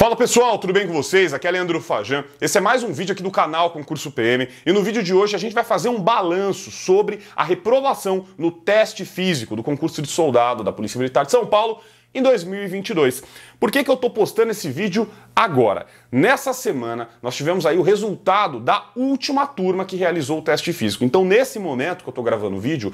Fala pessoal, tudo bem com vocês? Aqui é Leandro Fajan. Esse é mais um vídeo aqui do canal Concurso PM e no vídeo de hoje a gente vai fazer um balanço sobre a reprovação no teste físico do concurso de soldado da Polícia Militar de São Paulo em 2022. Por que, que eu estou postando esse vídeo agora? Nessa semana, nós tivemos aí o resultado da última turma que realizou o teste físico. Então, nesse momento que eu estou gravando o vídeo,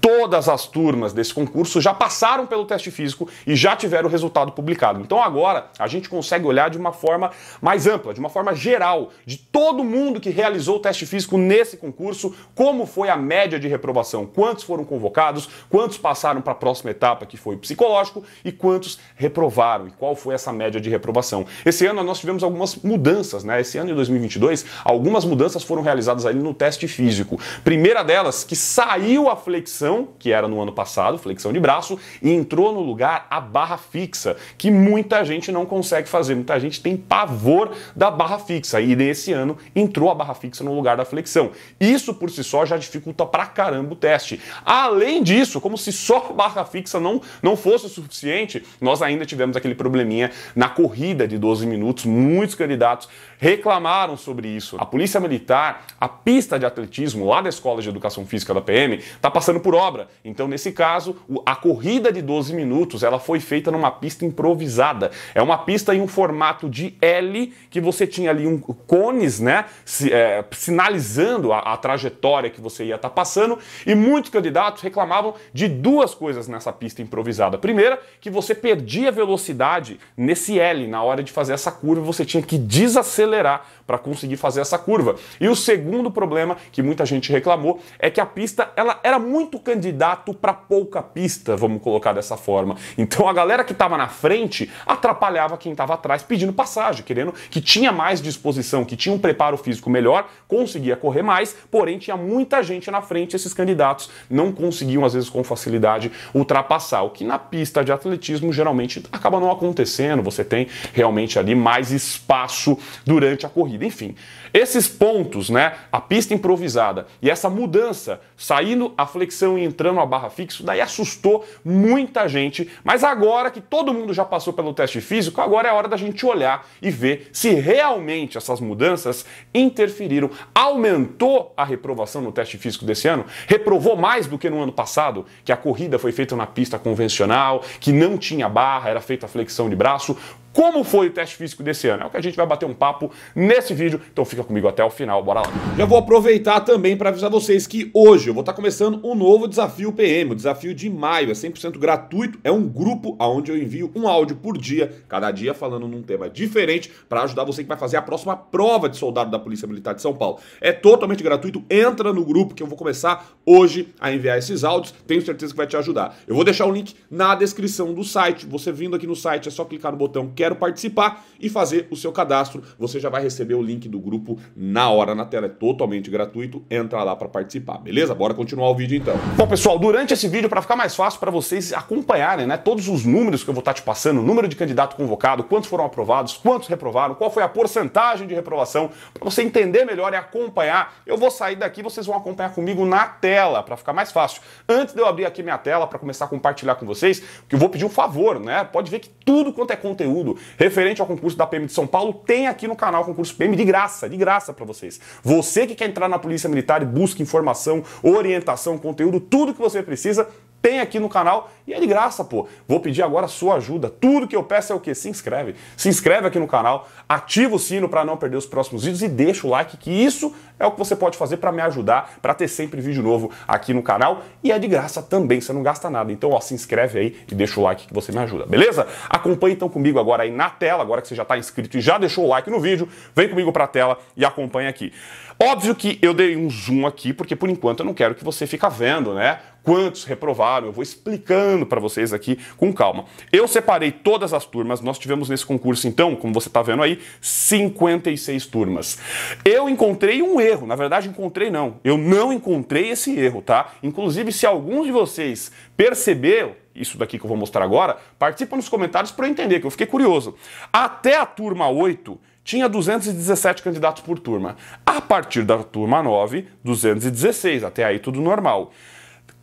todas as turmas desse concurso já passaram pelo teste físico e já tiveram o resultado publicado. Então, agora a gente consegue olhar de uma forma mais ampla, de uma forma geral, de todo mundo que realizou o teste físico nesse concurso, como foi a média de reprovação, quantos foram convocados, quantos passaram para a próxima etapa, que foi o psicológico, e quantos reprovaram, e qual qual foi essa média de reprovação. Esse ano nós tivemos algumas mudanças, né? Esse ano de 2022, algumas mudanças foram realizadas ali no teste físico. Primeira delas, que saiu a flexão, que era no ano passado, flexão de braço, e entrou no lugar a barra fixa, que muita gente não consegue fazer, muita gente tem pavor da barra fixa. E nesse ano entrou a barra fixa no lugar da flexão. Isso por si só já dificulta pra caramba o teste. Além disso, como se só a barra fixa não, não fosse o suficiente, nós ainda tivemos aquele problema probleminha na corrida de 12 minutos. Muitos candidatos reclamaram sobre isso. A Polícia Militar, a pista de atletismo lá da Escola de Educação Física da PM, está passando por obra. Então, nesse caso, a corrida de 12 minutos ela foi feita numa pista improvisada. É uma pista em um formato de L que você tinha ali um cones, né, é, sinalizando a, a trajetória que você ia estar tá passando. E muitos candidatos reclamavam de duas coisas nessa pista improvisada. Primeira, que você perdia velocidade nesse L, na hora de fazer essa curva, você tinha que desacelerar para conseguir fazer essa curva. E o segundo problema que muita gente reclamou é que a pista ela era muito candidato para pouca pista, vamos colocar dessa forma. Então a galera que estava na frente atrapalhava quem estava atrás pedindo passagem, querendo que tinha mais disposição, que tinha um preparo físico melhor, conseguia correr mais, porém tinha muita gente na frente, esses candidatos não conseguiam às vezes com facilidade ultrapassar, o que na pista de atletismo geralmente acaba não acontecendo, você tem realmente ali mais espaço durante a corrida corrida. Enfim, esses pontos, né, a pista improvisada e essa mudança, saindo a flexão e entrando a barra fixa, daí assustou muita gente. Mas agora que todo mundo já passou pelo teste físico, agora é hora da gente olhar e ver se realmente essas mudanças interferiram. Aumentou a reprovação no teste físico desse ano? Reprovou mais do que no ano passado, que a corrida foi feita na pista convencional, que não tinha barra, era feita flexão de braço? como foi o teste físico desse ano. É o que a gente vai bater um papo nesse vídeo, então fica comigo até o final, bora lá. Já vou aproveitar também para avisar vocês que hoje eu vou estar tá começando um novo desafio PM, o desafio de maio, é 100% gratuito, é um grupo onde eu envio um áudio por dia, cada dia falando num tema diferente, para ajudar você que vai fazer a próxima prova de soldado da Polícia Militar de São Paulo. É totalmente gratuito, entra no grupo que eu vou começar hoje a enviar esses áudios, tenho certeza que vai te ajudar. Eu vou deixar o link na descrição do site, você vindo aqui no site é só clicar no botão quero quero participar e fazer o seu cadastro. Você já vai receber o link do grupo na hora na tela, é totalmente gratuito. Entra lá para participar, beleza? Bora continuar o vídeo então. Bom, pessoal, durante esse vídeo para ficar mais fácil para vocês acompanharem, né, todos os números que eu vou estar tá te passando, o número de candidato convocado, quantos foram aprovados, quantos reprovaram, qual foi a porcentagem de reprovação, para você entender melhor e acompanhar. Eu vou sair daqui, vocês vão acompanhar comigo na tela para ficar mais fácil. Antes de eu abrir aqui minha tela para começar a compartilhar com vocês, que eu vou pedir um favor, né? Pode ver que tudo quanto é conteúdo conteúdo referente ao concurso da PM de São Paulo, tem aqui no canal Concurso PM de graça, de graça para vocês. Você que quer entrar na Polícia Militar e busca informação, orientação, conteúdo, tudo que você precisa, tem aqui no canal e é de graça, pô. Vou pedir agora a sua ajuda. Tudo que eu peço é o que? Se inscreve. Se inscreve aqui no canal, ativa o sino para não perder os próximos vídeos e deixa o like, que isso é o que você pode fazer para me ajudar, para ter sempre vídeo novo aqui no canal e é de graça também, você não gasta nada. Então, ó, se inscreve aí e deixa o like que você me ajuda, beleza? Acompanhe então comigo agora aí na tela, agora que você já está inscrito e já deixou o like no vídeo, vem comigo para a tela e acompanha aqui. Óbvio que eu dei um zoom aqui, porque por enquanto eu não quero que você fica vendo, né? quantos reprovaram, eu vou explicando para vocês aqui com calma. Eu separei todas as turmas, nós tivemos nesse concurso então, como você está vendo aí, 56 turmas. Eu encontrei um erro, na verdade encontrei não, eu não encontrei esse erro, tá? Inclusive se alguns de vocês perceberam, isso daqui que eu vou mostrar agora, participa nos comentários para eu entender, que eu fiquei curioso. Até a turma 8 tinha 217 candidatos por turma. A partir da turma 9, 216, até aí tudo normal.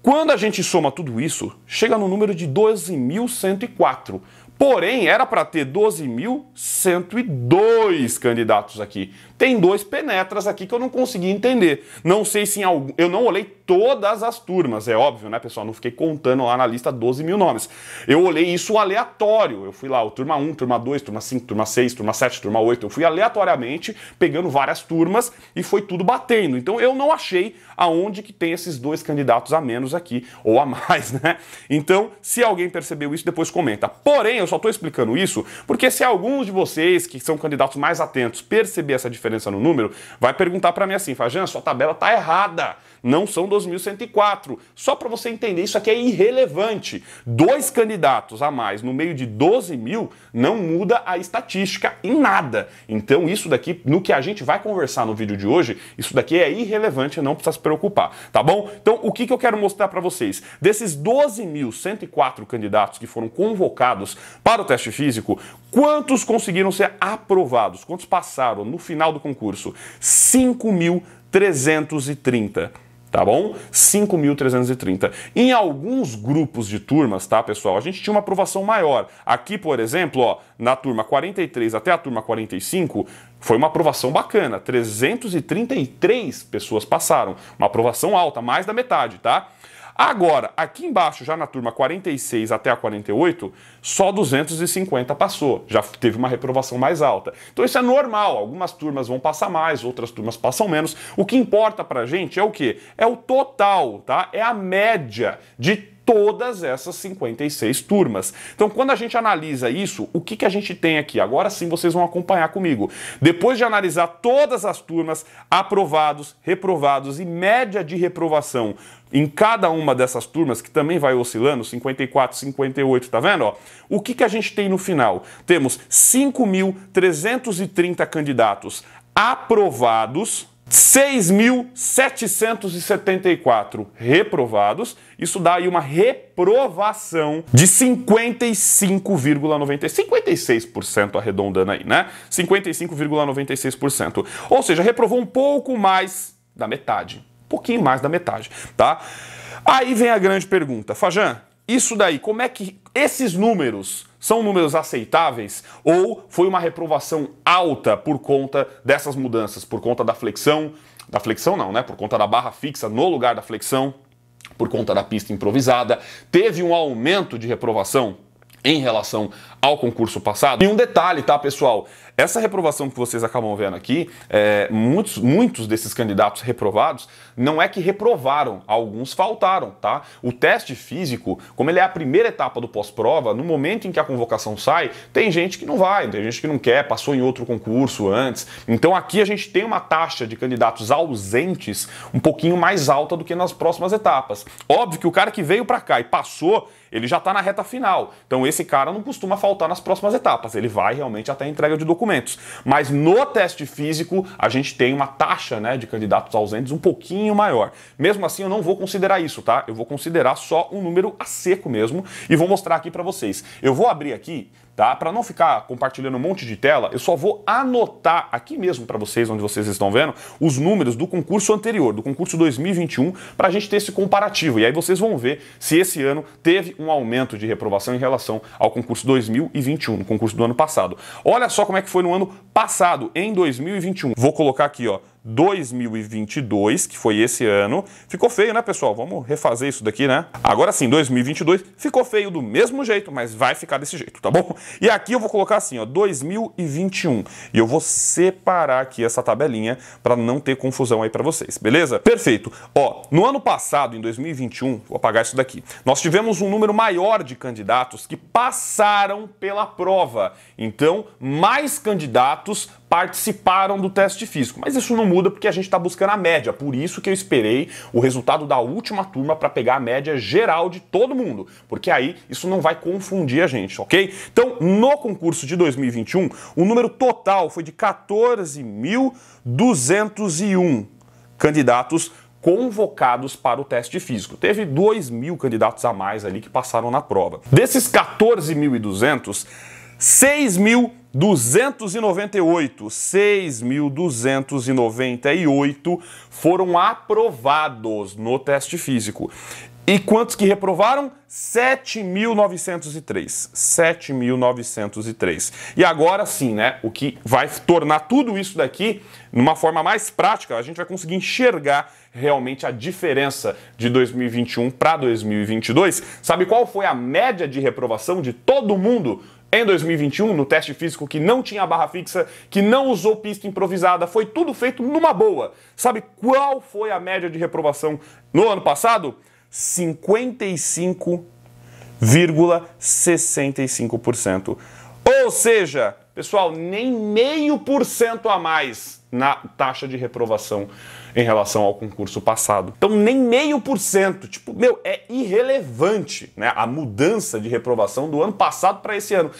Quando a gente soma tudo isso, chega no número de 12.104. Porém, era para ter 12.102 candidatos aqui. Tem dois penetras aqui que eu não consegui entender. Não sei se em algum. Eu não olhei todas as turmas, é óbvio, né, pessoal? Não fiquei contando lá na lista 12 mil nomes. Eu olhei isso aleatório. Eu fui lá, o turma 1, turma 2, turma 5, turma 6, turma 7, turma 8. Eu fui aleatoriamente pegando várias turmas e foi tudo batendo. Então eu não achei aonde que tem esses dois candidatos a menos aqui, ou a mais, né? Então, se alguém percebeu isso, depois comenta. Porém, eu só estou explicando isso porque se alguns de vocês que são candidatos mais atentos perceber essa diferença, diferença no número, vai perguntar para mim assim, Fajan, sua tabela tá errada não são 2.104. Só para você entender, isso aqui é irrelevante. Dois candidatos a mais no meio de 12 mil não muda a estatística em nada. Então, isso daqui, no que a gente vai conversar no vídeo de hoje, isso daqui é irrelevante, não precisa se preocupar, tá bom? Então, o que, que eu quero mostrar para vocês? Desses 12.104 candidatos que foram convocados para o teste físico, quantos conseguiram ser aprovados? Quantos passaram no final do concurso? 5.330 tá bom? 5.330. Em alguns grupos de turmas, tá, pessoal, a gente tinha uma aprovação maior. Aqui, por exemplo, ó, na turma 43 até a turma 45, foi uma aprovação bacana. 333 pessoas passaram. Uma aprovação alta, mais da metade, tá? Agora, aqui embaixo, já na turma 46 até a 48, só 250 passou, já teve uma reprovação mais alta. Então isso é normal, algumas turmas vão passar mais, outras turmas passam menos. O que importa pra gente é o quê? É o total, tá? É a média de todas essas 56 turmas. Então, quando a gente analisa isso, o que, que a gente tem aqui? Agora sim vocês vão acompanhar comigo. Depois de analisar todas as turmas, aprovados, reprovados e média de reprovação em cada uma dessas turmas, que também vai oscilando, 54, 58, tá vendo? Ó, o que, que a gente tem no final? Temos 5.330 candidatos aprovados, 6.774 reprovados, isso dá aí uma reprovação de 55,96%, 56% arredondando aí, né? 55,96%. Ou seja, reprovou um pouco mais da metade pouquinho mais da metade, tá? Aí vem a grande pergunta, Fajan, isso daí, como é que esses números são números aceitáveis ou foi uma reprovação alta por conta dessas mudanças, por conta da flexão, da flexão não, né? Por conta da barra fixa no lugar da flexão, por conta da pista improvisada, teve um aumento de reprovação em relação ao concurso passado. E um detalhe, tá, pessoal? Essa reprovação que vocês acabam vendo aqui, é, muitos, muitos desses candidatos reprovados, não é que reprovaram, alguns faltaram, tá? O teste físico, como ele é a primeira etapa do pós-prova, no momento em que a convocação sai, tem gente que não vai, tem gente que não quer, passou em outro concurso antes. Então aqui a gente tem uma taxa de candidatos ausentes um pouquinho mais alta do que nas próximas etapas. Óbvio que o cara que veio para cá e passou, ele já está na reta final. Então esse cara não costuma faltar nas próximas etapas, ele vai realmente até a entrega de documento documentos. Mas no teste físico, a gente tem uma taxa né, de candidatos ausentes um pouquinho maior. Mesmo assim, eu não vou considerar isso, tá? Eu vou considerar só um número a seco mesmo e vou mostrar aqui para vocês. Eu vou abrir aqui tá? Para não ficar compartilhando um monte de tela, eu só vou anotar aqui mesmo para vocês, onde vocês estão vendo, os números do concurso anterior, do concurso 2021, para a gente ter esse comparativo. E aí vocês vão ver se esse ano teve um aumento de reprovação em relação ao concurso 2021, no concurso do ano passado. Olha só como é que foi no ano passado, em 2021. Vou colocar aqui, ó. 2022, que foi esse ano. Ficou feio, né, pessoal? Vamos refazer isso daqui, né? Agora sim, 2022 ficou feio do mesmo jeito, mas vai ficar desse jeito, tá bom? E aqui eu vou colocar assim, ó, 2021. E eu vou separar aqui essa tabelinha para não ter confusão aí para vocês, beleza? Perfeito. Ó, no ano passado, em 2021, vou apagar isso daqui. Nós tivemos um número maior de candidatos que passaram pela prova. Então, mais candidatos participaram do teste físico. Mas isso não muda porque a gente está buscando a média. Por isso que eu esperei o resultado da última turma para pegar a média geral de todo mundo, porque aí isso não vai confundir a gente, ok? Então, no concurso de 2021, o número total foi de 14.201 candidatos convocados para o teste físico. Teve 2 mil candidatos a mais ali que passaram na prova. Desses 14.200 6.298, 6.298 foram aprovados no teste físico. E quantos que reprovaram? 7.903. 7.903. E agora sim, né? O que vai tornar tudo isso daqui numa forma mais prática, a gente vai conseguir enxergar realmente a diferença de 2021 para 2022. Sabe qual foi a média de reprovação de todo mundo em 2021, no teste físico que não tinha barra fixa, que não usou pista improvisada, foi tudo feito numa boa. Sabe qual foi a média de reprovação no ano passado? 55,65%. Ou seja, pessoal, nem meio por cento a mais na taxa de reprovação em relação ao concurso passado. Então, nem meio por cento. Tipo, meu, é irrelevante né, a mudança de reprovação do ano passado para esse ano.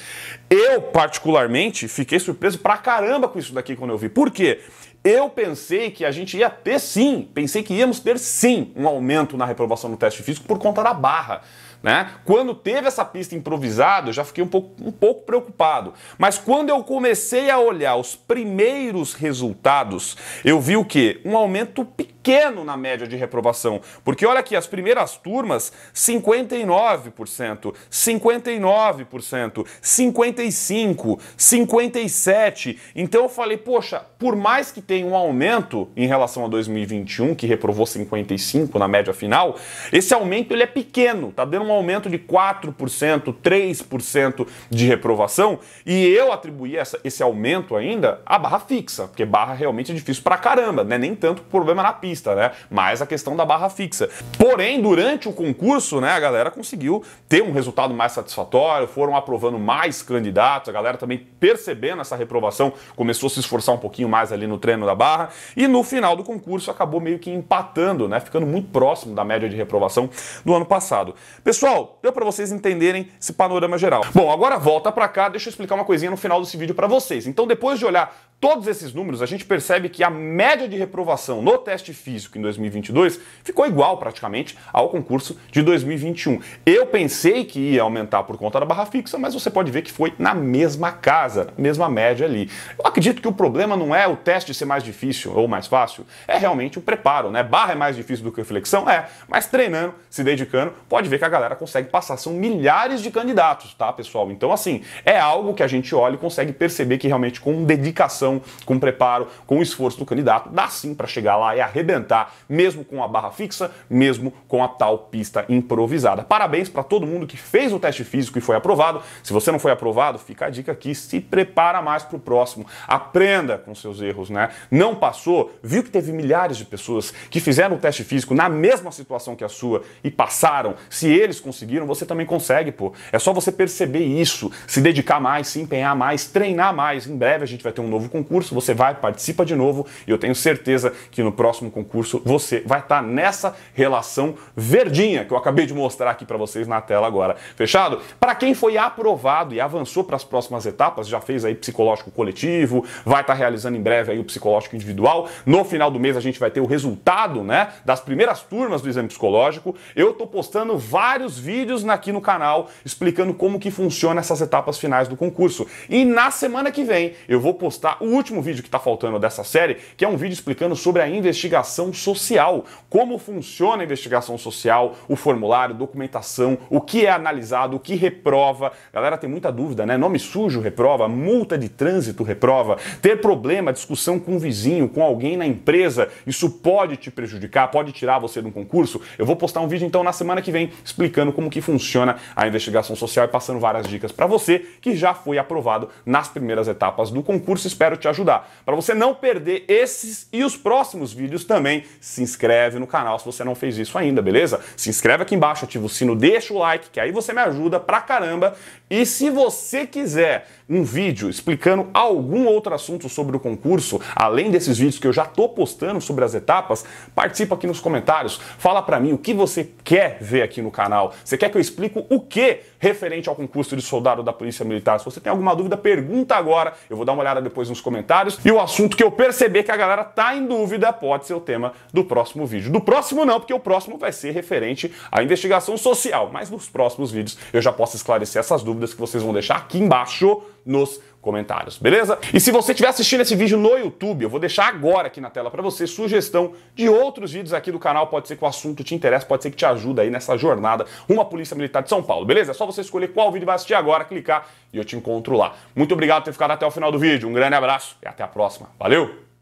Eu, particularmente, fiquei surpreso pra caramba com isso daqui quando eu vi. Por quê? Eu pensei que a gente ia ter sim, pensei que íamos ter sim um aumento na reprovação no teste físico por conta da barra. Né? Quando teve essa pista improvisada, eu já fiquei um pouco, um pouco preocupado. Mas quando eu comecei a olhar os primeiros resultados, eu vi o quê? Um aumento pequeno pequeno na média de reprovação. Porque olha aqui, as primeiras turmas, 59%, 59%, 55%, 57%. Então eu falei, poxa, por mais que tenha um aumento em relação a 2021, que reprovou 55% na média final, esse aumento ele é pequeno, tá dando um aumento de 4%, 3% de reprovação. E eu atribuí essa, esse aumento ainda à barra fixa, porque barra realmente é difícil pra caramba, né? Nem tanto problema na pista vista, né? Mas a questão da barra fixa. Porém, durante o concurso, né, a galera conseguiu ter um resultado mais satisfatório, foram aprovando mais candidatos, a galera também percebendo essa reprovação, começou a se esforçar um pouquinho mais ali no treino da barra e no final do concurso acabou meio que empatando, né, ficando muito próximo da média de reprovação do ano passado. Pessoal, deu para vocês entenderem esse panorama geral. Bom, agora volta para cá, deixa eu explicar uma coisinha no final desse vídeo para vocês. Então, depois de olhar todos esses números, a gente percebe que a média de reprovação no teste físico em 2022 ficou igual praticamente ao concurso de 2021. Eu pensei que ia aumentar por conta da barra fixa, mas você pode ver que foi na mesma casa, mesma média ali. Eu acredito que o problema não é o teste ser mais difícil ou mais fácil, é realmente o preparo, né? Barra é mais difícil do que flexão? É, mas treinando, se dedicando, pode ver que a galera consegue passar. São milhares de candidatos, tá, pessoal? Então, assim, é algo que a gente olha e consegue perceber que realmente com dedicação com preparo, com esforço do candidato, dá sim para chegar lá e arrebentar, mesmo com a barra fixa, mesmo com a tal pista improvisada. Parabéns para todo mundo que fez o teste físico e foi aprovado. Se você não foi aprovado, fica a dica aqui, se prepara mais para o próximo. Aprenda com seus erros, né? Não passou, viu que teve milhares de pessoas que fizeram o teste físico na mesma situação que a sua e passaram. Se eles conseguiram, você também consegue, pô. É só você perceber isso, se dedicar mais, se empenhar mais, treinar mais. Em breve a gente vai ter um novo concurso, você vai, participa de novo e eu tenho certeza que no próximo concurso você vai estar tá nessa relação verdinha que eu acabei de mostrar aqui para vocês na tela agora. Fechado? Para quem foi aprovado e avançou para as próximas etapas, já fez aí psicológico coletivo, vai estar tá realizando em breve aí o psicológico individual. No final do mês a gente vai ter o resultado, né, das primeiras turmas do exame psicológico. Eu tô postando vários vídeos aqui no canal explicando como que funciona essas etapas finais do concurso. E na semana que vem eu vou postar o último vídeo que está faltando dessa série, que é um vídeo explicando sobre a investigação social, como funciona a investigação social, o formulário, documentação, o que é analisado, o que reprova. Galera, tem muita dúvida, né? Nome sujo reprova, multa de trânsito reprova, ter problema, discussão com o vizinho, com alguém na empresa, isso pode te prejudicar, pode tirar você de um concurso. Eu vou postar um vídeo então na semana que vem explicando como que funciona a investigação social e passando várias dicas para você que já foi aprovado nas primeiras etapas do concurso. Espero quero te ajudar. Para você não perder esses e os próximos vídeos também, se inscreve no canal se você não fez isso ainda, beleza? Se inscreve aqui embaixo, ativa o sino, deixa o like, que aí você me ajuda pra caramba. E se você quiser um vídeo explicando algum outro assunto sobre o concurso, além desses vídeos que eu já tô postando sobre as etapas, participa aqui nos comentários, fala para mim o que você quer ver aqui no canal. Você quer que eu explico o que referente ao concurso de soldado da Polícia Militar? Se você tem alguma dúvida, pergunta agora. Eu vou dar uma olhada depois nos comentários. E o assunto que eu perceber que a galera tá em dúvida pode ser o tema do próximo vídeo. Do próximo não, porque o próximo vai ser referente à investigação social, mas nos próximos vídeos eu já posso esclarecer essas dúvidas que vocês vão deixar aqui embaixo nos comentários, beleza? E se você estiver assistindo esse vídeo no YouTube, eu vou deixar agora aqui na tela para você sugestão de outros vídeos aqui do canal, pode ser que o assunto te interesse, pode ser que te ajude aí nessa jornada rumo à Polícia Militar de São Paulo, beleza? É só você escolher qual vídeo vai assistir agora, clicar e eu te encontro lá. Muito obrigado por ter ficado até o final do vídeo, um grande abraço e até a próxima. Valeu!